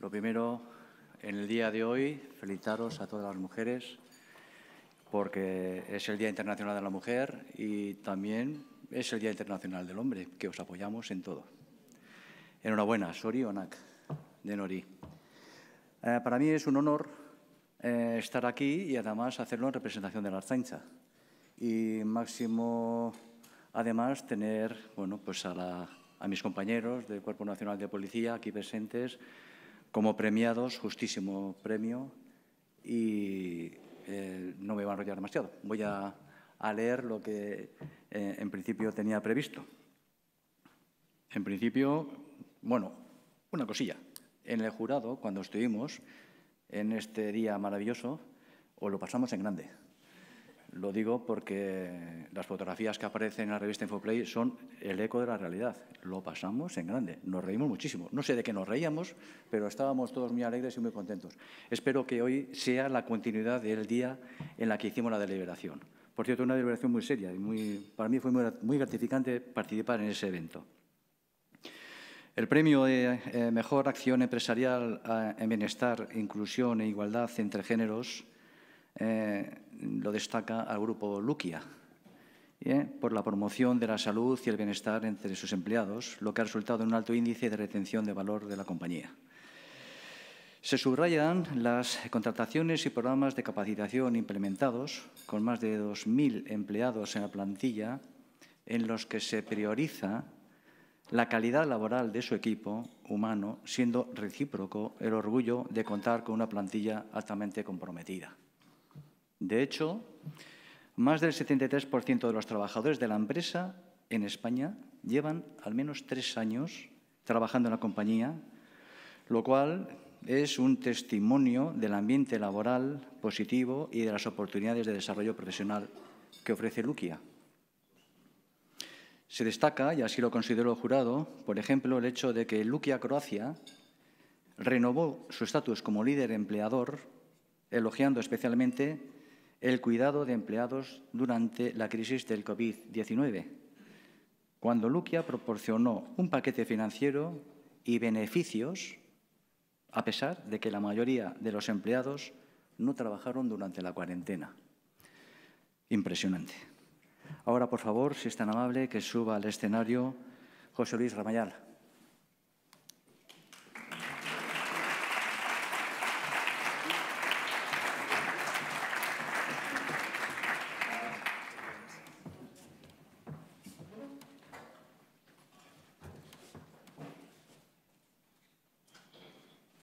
Lo primero, en el día de hoy, felicitaros a todas las mujeres porque es el Día Internacional de la Mujer y también es el Día Internacional del Hombre, que os apoyamos en todo. Enhorabuena, Sori Onak, de Nori. Eh, para mí es un honor eh, estar aquí y además hacerlo en representación de la Arzaincha. Y máximo, además, tener bueno, pues a mis compañeros del Cuerpo Nacional de Policía aquí presentes, como premiados, justísimo premio, y eh, no me voy a enrollar demasiado. Voy a, leer lo que eh, en principio tenía previsto. En principio, bueno, una cosilla. En el jurado, cuando estuvimos en este día maravilloso, o lo pasamos en grande. Lo digo porque las fotografías que aparecen en la revista Infoplay son el eco de la realidad. Lo pasamos en grande, nos reímos muchísimo. No sé de qué nos reíamos, pero estábamos todos muy alegres y muy contentos. Espero que hoy sea la continuidad del día en la que hicimos la deliberación. Por cierto, una deliberación muy seria y muy, para mí fue muy, gratificante participar en ese evento. El premio de eh, Mejor Acción Empresarial eh, en Bienestar, Inclusión e Igualdad entre Géneros eh, lo destaca al grupo Luquia, ¿eh? por la promoción de la salud y el bienestar entre sus empleados, lo que ha resultado en un alto índice de retención de valor de la compañía. Se subrayan las contrataciones y programas de capacitación implementados, con más de 2.000 empleados en la plantilla, en los que se prioriza la calidad laboral de su equipo humano, siendo recíproco el orgullo de contar con una plantilla altamente comprometida. De hecho, más del 73% de los trabajadores de la empresa en España llevan al menos tres años trabajando en la compañía, lo cual es un testimonio del ambiente laboral positivo y de las oportunidades de desarrollo profesional que ofrece Luquia. Se destaca, y así lo considero jurado, por ejemplo, el hecho de que Luquia Croacia renovó su estatus como líder empleador, elogiando especialmente el cuidado de empleados durante la crisis del COVID-19, cuando Luquia proporcionó un paquete financiero y beneficios, a pesar de que la mayoría de los empleados no trabajaron durante la cuarentena. Impresionante. Ahora, por favor, si es tan amable, que suba al escenario José Luis Ramayal.